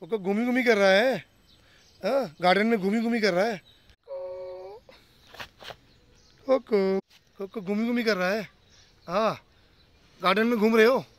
cocoa घूमी घूमी कर रहा है आ, हाँ, गार्डन में घूमी घूमी कर रहा है कोको कोको घूमी घूमी कर रहा है हाँ गार्डन में घूम रहे हो